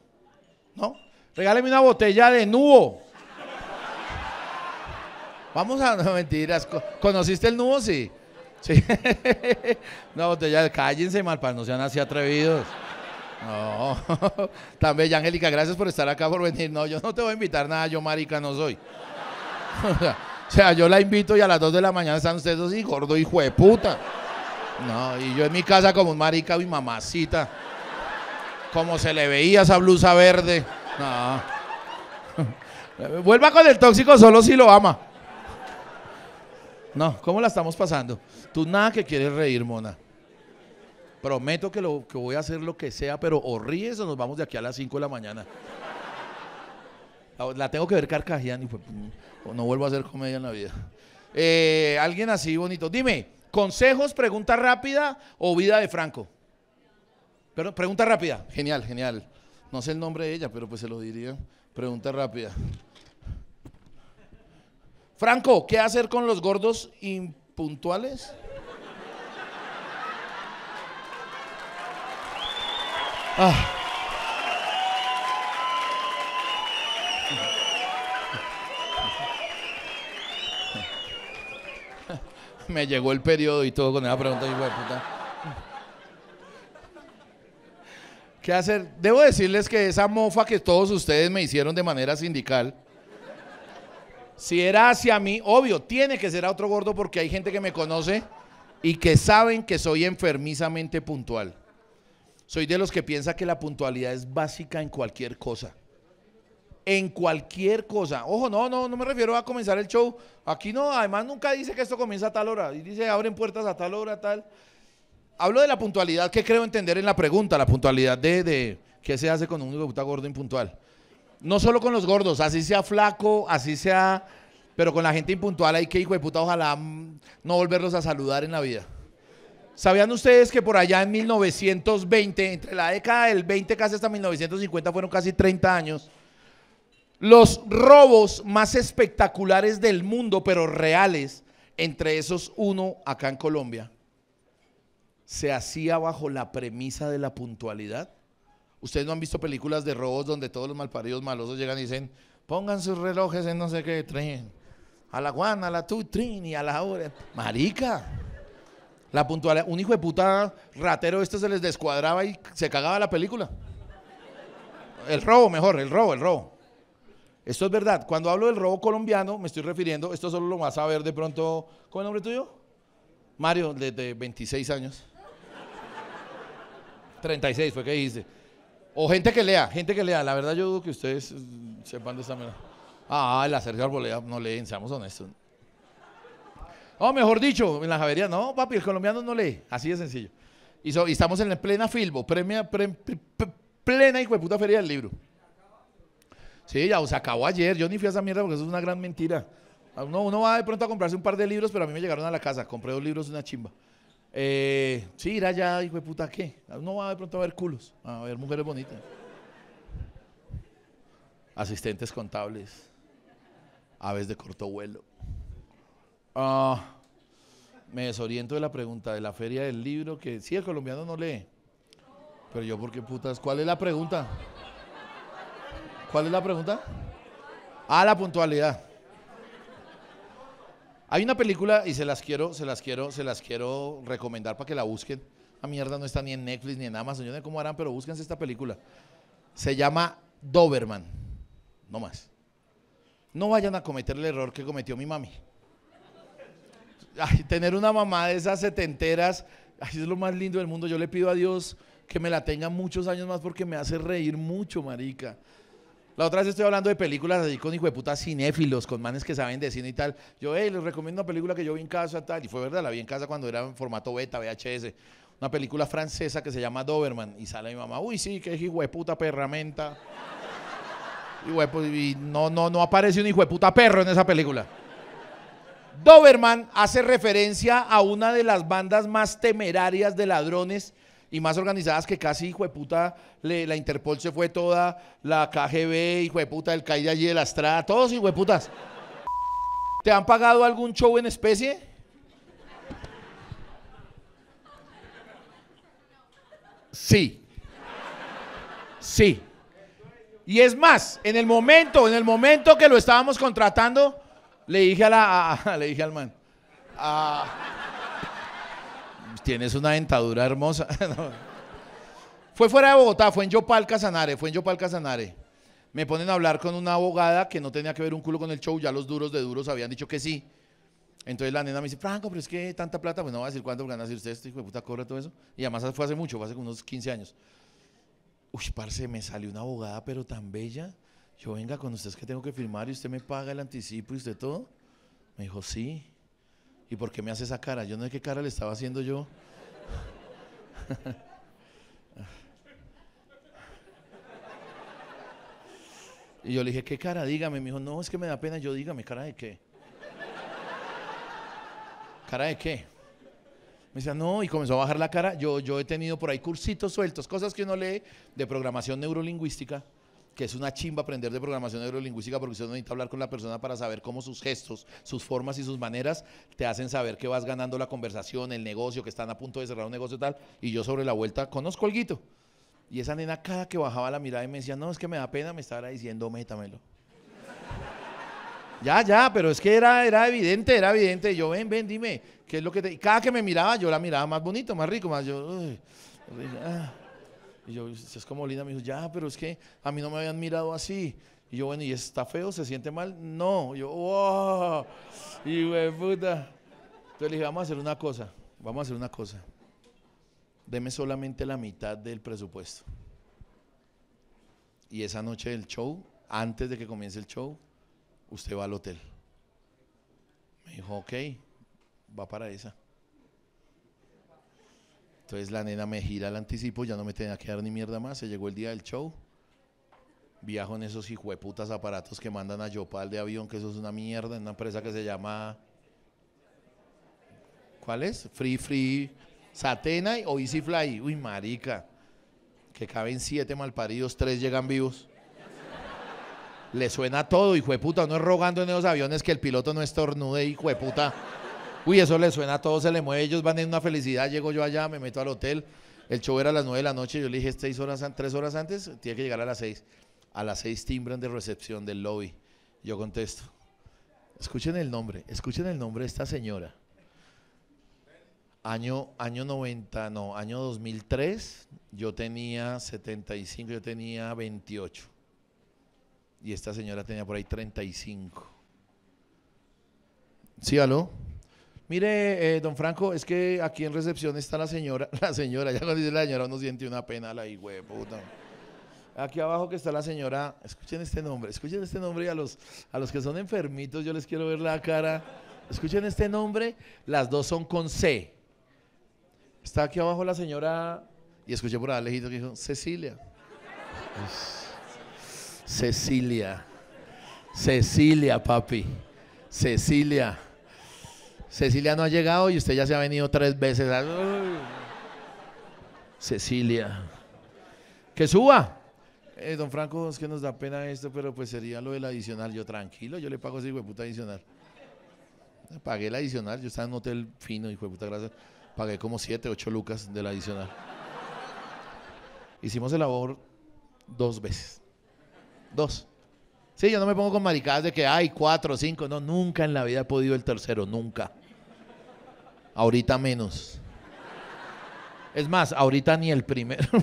¿No? Regáleme una botella de nubo. Vamos a, no, mentiras, ¿conociste el nubo? Sí. Sí. una botella de, cállense mal, para no sean así atrevidos. No, También Angélica, gracias por estar acá, por venir. No, yo no te voy a invitar nada, yo marica no soy. o sea, yo la invito y a las 2 de la mañana están ustedes dos y gordo hijo de puta. No, y yo en mi casa como un marica, mi mamacita. Como se le veía esa blusa verde. No. Vuelva con el tóxico solo si lo ama. No, ¿cómo la estamos pasando? Tú nada que quieres reír, mona. Prometo que, lo, que voy a hacer lo que sea, pero o ríes o nos vamos de aquí a las 5 de la mañana. La tengo que ver carcajeando y mm, no vuelvo a hacer comedia en la vida. Eh, alguien así bonito. Dime, ¿Consejos, pregunta rápida o vida de Franco? Pero pregunta rápida. Genial, genial. No sé el nombre de ella, pero pues se lo diría. Pregunta rápida. Franco, ¿qué hacer con los gordos impuntuales? Ah. me llegó el periodo y todo con esa pregunta, puta. ¿Qué hacer? Debo decirles que esa mofa que todos ustedes me hicieron de manera sindical, si era hacia mí, obvio, tiene que ser a otro gordo porque hay gente que me conoce y que saben que soy enfermizamente puntual. Soy de los que piensa que la puntualidad es básica en cualquier cosa en cualquier cosa. Ojo, no, no, no me refiero a comenzar el show. Aquí no, además nunca dice que esto comienza a tal hora. Y dice, abren puertas a tal hora, tal. Hablo de la puntualidad que creo entender en la pregunta, la puntualidad de, de qué se hace con un puta gordo impuntual. No solo con los gordos, así sea flaco, así sea... Pero con la gente impuntual hay que, hijo de puta, ojalá mm, no volverlos a saludar en la vida. ¿Sabían ustedes que por allá en 1920, entre la década del 20 casi hasta 1950, fueron casi 30 años, los robos más espectaculares del mundo, pero reales, entre esos uno acá en Colombia, se hacía bajo la premisa de la puntualidad. Ustedes no han visto películas de robos donde todos los malparidos malosos llegan y dicen, pongan sus relojes en no sé qué tren. A la Juana, a la Tutrini, a la hora. Marica. La puntualidad. Un hijo de puta ratero esto se les descuadraba y se cagaba la película. El robo, mejor, el robo, el robo. Esto es verdad. Cuando hablo del robo colombiano, me estoy refiriendo, esto solo lo vas a ver de pronto. ¿Cómo es el nombre tuyo? Mario, desde 26 años. 36 fue que dice. O gente que lea, gente que lea. La verdad yo dudo que ustedes eh, sepan de esa manera. Ah, la Sergio Arboleda no leen, seamos honestos. O mejor dicho, en la Javería, no, papi, el colombiano no lee. Así de sencillo. Y, estamos en plena Filbo, premia, plena y puta feria del libro. Sí, ya se acabó ayer. Yo ni fui a esa mierda porque eso es una gran mentira. Uno, va de pronto a comprarse un par de libros, pero a mí me llegaron a la casa. Compré dos libros, una chimba. Eh, sí, ir allá, hijo de puta, ¿qué? Uno va de pronto a ver culos, a ver mujeres bonitas. Asistentes contables. Aves de corto vuelo. Ah, me desoriento de la pregunta de la feria del libro, que sí, el colombiano no lee. Pero yo, ¿por qué putas? ¿Cuál es la pregunta? ¿Cuál es la pregunta? Ah, la puntualidad. Hay una película y se las quiero, se las quiero, se las quiero recomendar para que la busquen. La mierda no está ni en Netflix ni en Amazon, yo no sé cómo harán, pero búsquense esta película. Se llama Doberman. No más. No vayan a cometer el error que cometió mi mami. tener una mamá de esas setenteras, es lo más lindo del mundo. Yo le pido a Dios que me la tenga muchos años más porque me hace reír mucho, marica. La otra vez estoy hablando de películas así con hijo de puta cinéfilos, con manes que saben de cine y tal. Yo, hey, les recomiendo una película que yo vi en casa, tal. Y fue verdad, la vi en casa cuando era en formato beta, VHS. Una película francesa que se llama Doberman. Y sale mi mamá, uy, sí, que hijo de puta perramenta. Pues, y, no, no, no aparece un hijo de puta perro en esa película. Doberman hace referencia a una de las bandas más temerarias de ladrones y más organizadas que casi, hijo de puta, la Interpol se fue toda, la KGB, hijo de puta, el CAI de allí de la Estrada, todos hijo de putas. ¿Te han pagado algún show en especie? Sí. Sí. Y es más, en el momento, en el momento que lo estábamos contratando, le dije a la, le dije al man, a, Tienes una dentadura hermosa. Fue fuera de Bogotá, fue en Yopal Casanare, fue en Yopal Casanare. Me ponen a hablar con una abogada que no tenía que ver un culo con el show, ya los duros de duros habían dicho que sí. Entonces la nena me dice, Franco, pero es que tanta plata, pues no va a decir cuánto a decir usted, hijo de puta cobra todo eso. Y además fue hace mucho, fue hace unos 15 años. Uy, parce, me salió una abogada, pero tan bella. Yo venga con ustedes que tengo que firmar y usted me paga el anticipo y usted todo. Me dijo, sí. ¿y por qué me hace esa cara? Yo no sé qué cara le estaba haciendo yo. y yo le dije, ¿qué cara? Dígame. Me dijo, no, es que me da pena. Yo, dígame, ¿cara de qué? ¿Cara de qué? Me decía, no, y comenzó a bajar la cara. Yo, yo he tenido por ahí cursitos sueltos, cosas que uno lee de programación neurolingüística que es una chimba aprender de programación neurolingüística porque usted no necesita hablar con la persona para saber cómo sus gestos, sus formas y sus maneras te hacen saber que vas ganando la conversación, el negocio, que están a punto de cerrar un negocio y tal. Y yo sobre la vuelta conozco el guito. Y esa nena cada que bajaba la mirada y me decía, no, es que me da pena, me estaba diciendo, métamelo. ya, ya, pero es que era, era evidente, era evidente. Yo, ven, ven, dime, ¿qué es lo que te...? Y cada que me miraba, yo la miraba más bonito, más rico, más yo... Ah". Y yo, es como linda, me dijo, ya, pero es que a mí no me habían mirado así. Y yo, bueno, ¿y está feo? ¿Se siente mal? No. yo, wow. Y wey puta. Entonces le dije, vamos a hacer una cosa, vamos a hacer una cosa. Deme solamente la mitad del presupuesto. Y esa noche del show, antes de que comience el show, usted va al hotel. Me dijo, ok, va para esa. Entonces la nena me gira al anticipo, ya no me tenía que dar ni mierda más, se llegó el día del show. Viajo en esos hijueputas aparatos que mandan a Yopal de avión, que eso es una mierda, en una empresa que se llama... ¿Cuál es? Free Free Satena o Easy Fly. Uy, marica. Que caben siete malparidos, tres llegan vivos. Le suena todo, hijueputa. No es rogando en esos aviones que el piloto no estornude, hijueputa. Uy, eso le suena a todos, se le mueve, ellos van en una felicidad, llego yo allá, me meto al hotel, el show era a las 9 de la noche, yo le dije seis horas, tres horas antes, tiene que llegar a las 6. A las 6 timbran de recepción del lobby. Yo contesto. Escuchen el nombre, escuchen el nombre de esta señora. Año, año 90, no, año 2003, yo tenía 75, yo tenía 28. Y esta señora tenía por ahí 35. ¿Sí, aló? Mire, eh, don Franco, es que aquí en recepción está la señora, la señora, ya cuando dice la señora uno siente una pena, la hijo puta. Aquí abajo que está la señora, escuchen este nombre, escuchen este nombre a los, a los que son enfermitos yo les quiero ver la cara. Escuchen este nombre, las dos son con C. Está aquí abajo la señora, y escuché por allá lejito que dijo, Cecilia. Cecilia. Cecilia, papi. Cecilia. Cecilia no ha llegado y usted ya se ha venido tres veces. Cecilia. Que suba. Eh, don Franco, es que nos da pena esto, pero pues sería lo del adicional. Yo tranquilo, yo le pago ese puta adicional. Pagué el adicional, yo estaba en un hotel fino, hijo de puta gracias. Pagué como siete ocho lucas del adicional. Hicimos el labor dos veces. Dos. Sí, yo no me pongo con maricadas de que hay cuatro, cinco. No, nunca en la vida he podido el tercero, nunca. Ahorita menos. Es más, ahorita ni el primero.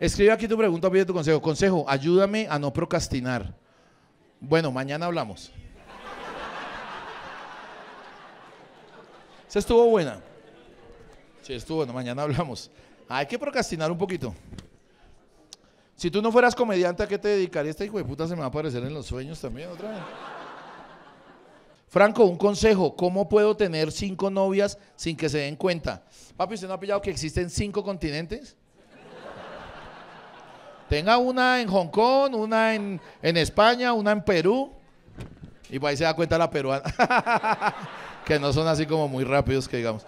Escribe aquí tu pregunta, pide tu consejo. Consejo, ayúdame a no procrastinar. Bueno, mañana hablamos. Se estuvo buena. Sí, estuvo bueno. Mañana hablamos. Hay que procrastinar un poquito. Si tú no fueras comediante, ¿a qué te dedicarías? Este hijo de puta se me va a aparecer en los sueños también otra vez. Franco, un consejo, ¿cómo puedo tener cinco novias sin que se den cuenta? Papi, ¿usted no ha pillado que existen cinco continentes? Tenga una en Hong Kong, una en, España, una en Perú. Y por ahí se da cuenta la peruana. que no son así como muy rápidos, que digamos.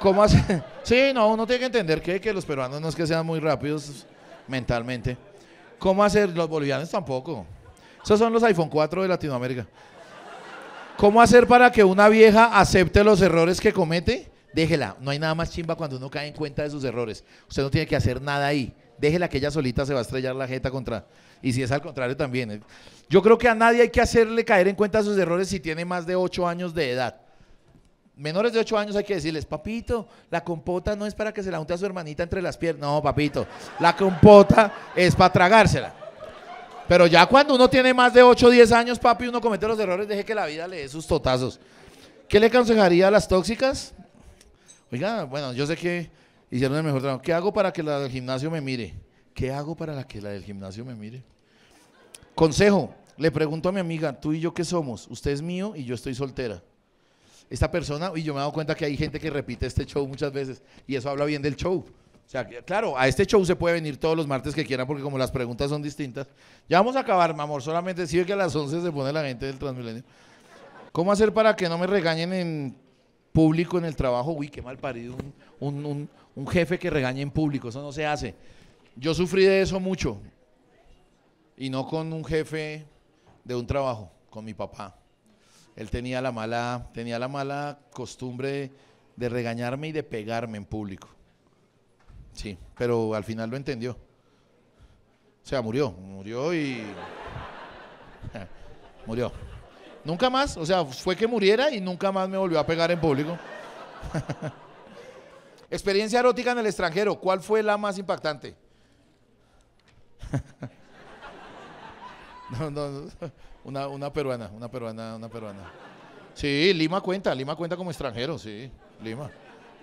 ¿Cómo hace? Sí, no, uno tiene que entender que, que los peruanos no es que sean muy rápidos mentalmente. ¿Cómo hacer? Los bolivianos tampoco. Esos son los iPhone 4 de Latinoamérica. ¿Cómo hacer para que una vieja acepte los errores que comete? Déjela, no hay nada más chimba cuando uno cae en cuenta de sus errores. Usted no tiene que hacer nada ahí. Déjela que ella solita se va a estrellar la jeta contra. Y si es al contrario también. Eh. Yo creo que a nadie hay que hacerle caer en cuenta sus errores si tiene más de 8 años de edad. Menores de 8 años hay que decirles, papito, la compota no es para que se la unte a su hermanita entre las piernas. No, papito, la compota es para tragársela. Pero ya cuando uno tiene más de 8 o 10 años, papi, uno comete los errores, deje que la vida le dé sus totazos. ¿Qué le aconsejaría a las tóxicas? Oiga, bueno, yo sé que hicieron el mejor trabajo. ¿Qué hago para que la del gimnasio me mire? ¿Qué hago para que la del gimnasio me mire? Consejo, le pregunto a mi amiga, tú y yo qué somos, usted es mío y yo estoy soltera. Esta persona, y yo me he dado cuenta que hay gente que repite este show muchas veces, y eso habla bien del show. O sea, claro, a este show se puede venir todos los martes que quieran porque como las preguntas son distintas. Ya vamos a acabar, mamor, amor. Solamente si que a las 11 se pone la gente del Transmilenio. ¿Cómo hacer para que no me regañen en público en el trabajo? Uy, qué mal parido. Un, un jefe que regañe en público. Eso no se hace. Yo sufrí de eso mucho. Y no con un jefe de un trabajo, con mi papá. Él tenía la mala, tenía la mala costumbre de regañarme y de pegarme en público. Sí, pero al final lo entendió. O sea, murió, murió y... murió. Nunca más, o sea, fue que muriera y nunca más me volvió a pegar en público. Experiencia erótica en el extranjero, ¿cuál fue la más impactante? no, no, Una, una, peruana, una peruana, una peruana. Sí, Lima cuenta, Lima cuenta como extranjero, sí, Lima.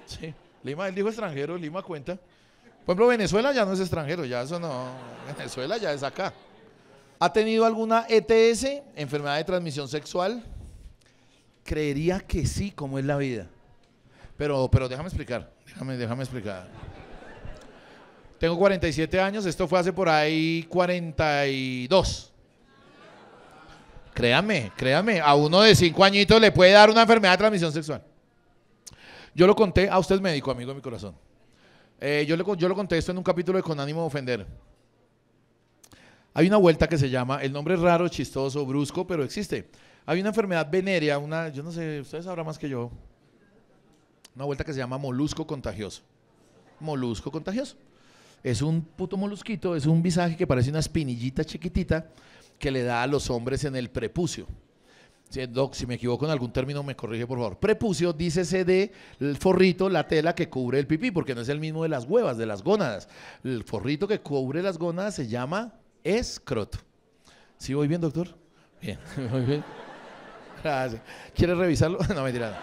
Sí, Lima, él dijo extranjero, Lima cuenta. Por ejemplo, Venezuela ya no es extranjero, ya eso no. Venezuela ya es acá. ¿Ha tenido alguna ETS, enfermedad de transmisión sexual? Creería que sí, como es la vida. Pero, pero déjame explicar, déjame, déjame explicar. Tengo 47 años, esto fue hace por ahí 42. Créame, créame, a uno de 5 añitos le puede dar una enfermedad de transmisión sexual. Yo lo conté a usted médico, amigo de mi corazón. Eh, yo, lo contesto en un capítulo de Con ánimo de ofender. Hay una vuelta que se llama, el nombre es raro, chistoso, brusco, pero existe. Hay una enfermedad venérea, una, yo no sé, ustedes sabrán más que yo, una vuelta que se llama molusco contagioso. Molusco contagioso. Es un puto molusquito, es un visaje que parece una espinillita chiquitita que le da a los hombres en el prepucio si me equivoco en algún término, me corrige, por favor. Prepucio, dícese de el forrito, la tela que cubre el pipí, porque no es el mismo de las huevas, de las gónadas. El forrito que cubre las gónadas se llama escroto. ¿Sí voy bien, doctor? Bien, muy bien. Gracias. ¿Quieres revisarlo? No, me tiran.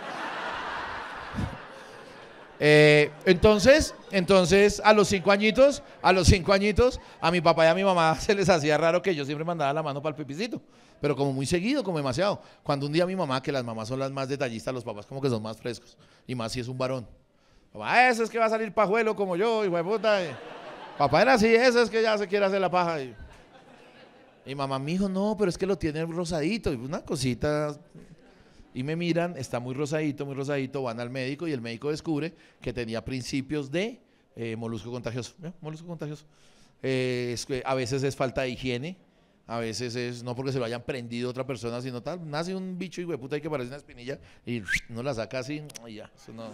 Eh, entonces, entonces, a los cinco añitos, a los cinco añitos, a mi papá y a mi mamá se les hacía raro que yo siempre mandaba la mano para el pipicito pero como muy seguido, como demasiado. Cuando un día mi mamá, que las mamás son las más detallistas, los papás como que son más frescos, y más si es un varón. Papá, ese es que va a salir pajuelo como yo, hijo de puta. papá era así, ese es que ya se quiere hacer la paja. Y, mamá me dijo, no, pero es que lo tiene rosadito, y una cosita. Y me miran, está muy rosadito, muy rosadito, van al médico y el médico descubre que tenía principios de eh, molusco contagioso. Molusco contagioso. Eh, a veces es falta de higiene, a veces es no porque se lo hayan prendido otra persona, sino tal, nace un bicho y puta, y que parece una espinilla y no la saca así, y ya, eso no.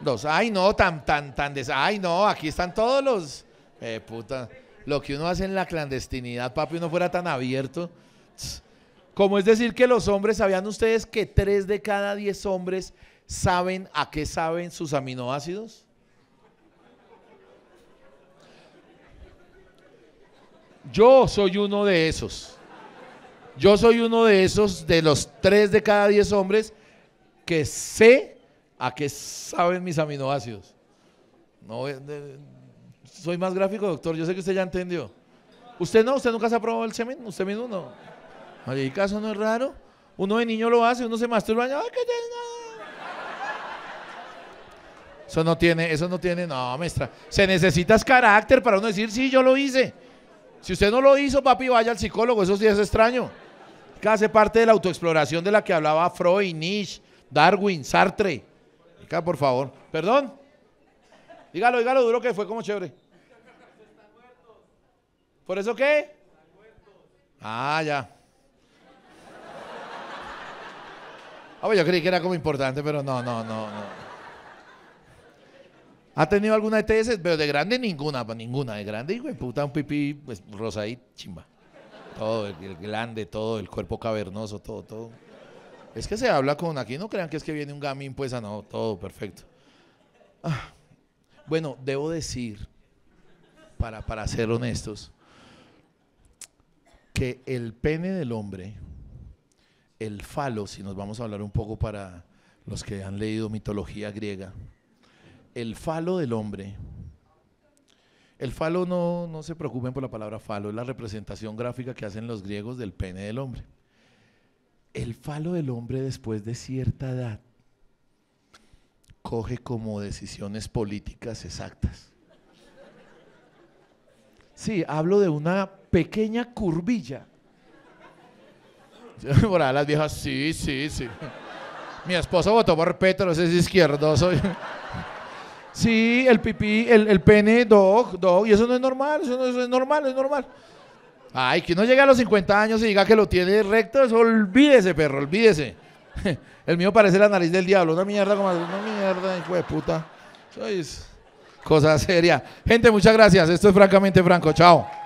Dos. ay no, tan, tan, tan, des, ay no, aquí están todos los, eh, puta, lo que uno hace en la clandestinidad, papi, uno fuera tan abierto. Como es decir que los hombres, ¿sabían ustedes que tres de cada diez hombres saben a qué saben sus aminoácidos? Yo soy uno de esos. Yo soy uno de esos, de los tres de cada diez hombres, que sé a qué saben mis aminoácidos. Eh, soy más gráfico, doctor. Yo sé que usted ya entendió. Usted no, usted nunca se ha probado el semen, usted mismo no. ¿Y caso no es raro? Uno de niño lo hace, uno se masturba. ¡Ay, qué eso no tiene, eso no tiene, no, maestra. Se necesita carácter para uno decir, sí, yo lo hice. Si usted no lo hizo, papi, vaya al psicólogo, eso sí es extraño. Que hace parte de la autoexploración de la que hablaba Freud, Nietzsche, Darwin, Sartre. Acá, por favor. Perdón. Dígalo, dígalo duro que fue como chévere. ¿Por eso qué? Ah, ya. Ah, pues yo creí que era como importante, pero no, no, no, no. ¿Ha tenido alguna ETS? Pero de grande ninguna, ninguna. De grande, hijo de puta, un pipí pues, rosadito, chimba. Todo, el, grande, todo, el cuerpo cavernoso, todo, todo. Es que se habla con aquí, no crean que es que viene un gamín, pues, ah, no, todo perfecto. Ah, bueno, debo decir, para, para ser honestos, que el pene del hombre, el falo, si nos vamos a hablar un poco para los que han leído mitología griega, el falo del hombre. El falo no, no se preocupen por la palabra falo, es la representación gráfica que hacen los griegos del pene del hombre. El falo del hombre después de cierta edad coge como decisiones políticas exactas. Sí, hablo de una pequeña curvilla. Por las viejas, sí, sí, sí. Mi esposo votó por Petro, ese es soy Sí, el pipí, el, pene, dog, dog. Y eso no es normal, eso no es normal, es normal. Ay, que uno llegue a los 50 años y diga que lo tiene recto, eso olvídese, perro, olvídese. El mío parece la nariz del diablo, una mierda como una mierda, hijo de puta. es cosa seria. Gente, muchas gracias. Esto es francamente franco. Chao.